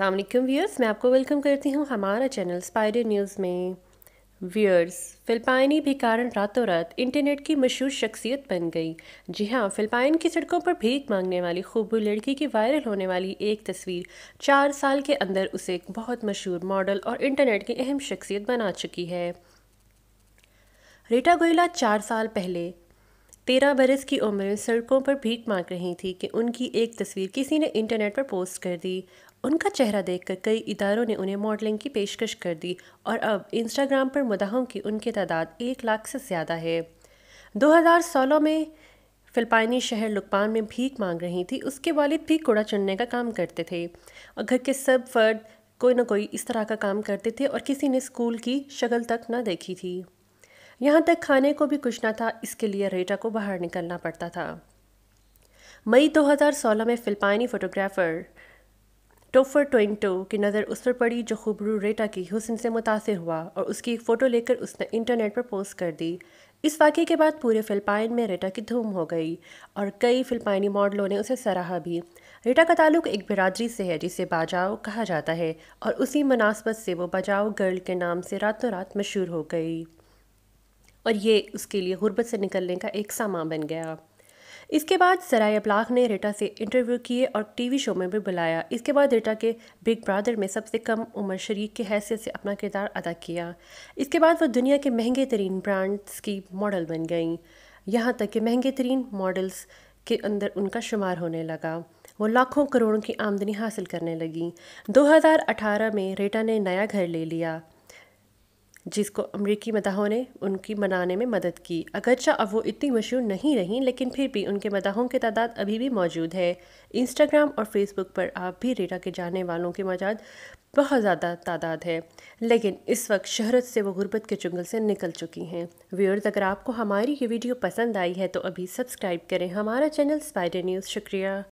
अलकुम viewers मैं आपको welcome करती हूँ हमारा चैनल स्पाइडर न्यूज़ में व्यूअर्स फिलपाइनी भिकारण रातों रात इंटरनेट की मशहूर शख्सियत बन गई जी हाँ फ़िल्पाइन की सड़कों पर भीख मांगने वाली खूबू लड़की की वायरल होने वाली एक तस्वीर चार साल के अंदर उसे एक बहुत मशहूर मॉडल और इंटरनेट की अहम शख्सियत बना चुकी है रीटा गोयला चार साल पहले तेरह बरस की उम्र में सड़कों पर भीख मांग रही थी कि उनकी एक तस्वीर किसी ने इंटरनेट पर पोस्ट कर दी उनका चेहरा देखकर कई इदारों ने उन्हें मॉडलिंग की पेशकश कर दी और अब इंस्टाग्राम पर मदाहों की उनकी तादाद एक लाख से ज़्यादा है 2016 में फिलपाइनी शहर लुकपान में भीख मांग रही थी उसके वालिद भी कूड़ा चुनने का काम करते थे और घर के सब फर्द कोई ना कोई इस तरह का काम करते थे और किसी ने स्कूल की शक्ल तक न देखी थी यहाँ तक खाने को भी कुछ ना था इसके लिए रेटा को बाहर निकलना पड़ता था मई 2016 में फिल्पाइनी फोटोग्राफर टोफर टोइंटो की नज़र उस पर पड़ी जो खूबरू रेटा की हुसन से मुतासर हुआ और उसकी एक फ़ोटो लेकर उसने इंटरनेट पर पोस्ट कर दी इस वाक़े के बाद पूरे फ़िल्पाइन में रेटा की धूम हो गई और कई फ़िल्पाइनी मॉडलों ने उसे सराहा भी रेटा का ताल्लुक एक बिरादरी से है जिसे बाजाओ कहा जाता है और उसी मुनासबत से वो बाजाओ गर्ल के नाम से रातों रात मशहूर हो गई और ये उसके लिए गुरबत से निकलने का एक सामा बन गया इसके बाद सराय अबलाख ने रेटा से इंटरव्यू किए और टीवी शो में भी बुलाया इसके बाद रेटा के बिग ब्रदर में सबसे कम उम्र शरीक की हैसियत से अपना किरदार अदा किया इसके बाद वह दुनिया के महंगे तरीन ब्रांड्स की मॉडल बन गईं यहाँ तक कि महंगे तरीन मॉडल्स के अंदर उनका शुमार होने लगा वो लाखों करोड़ों की आमदनी हासिल करने लगी 2018 में रेटा ने नया घर ले लिया जिसको अमरीकी मदाहों ने उनकी मनाने में मदद की अगरचा अब वो इतनी मशहूर नहीं रहीं लेकिन फिर भी उनके मदाहों की तादाद अभी भी मौजूद है इंस्टाग्राम और फेसबुक पर आप भी रेटा के जाने वालों के मजाद बहुत ज़्यादा तादाद है लेकिन इस वक्त शहरत से वो गुर्बत के चुंगल से निकल चुकी हैं व्यूअर्स अगर आपको हमारी ये वीडियो पसंद आई है तो अभी सब्सक्राइब करें हमारा चैनल स्पाइडर न्यूज़ शुक्रिया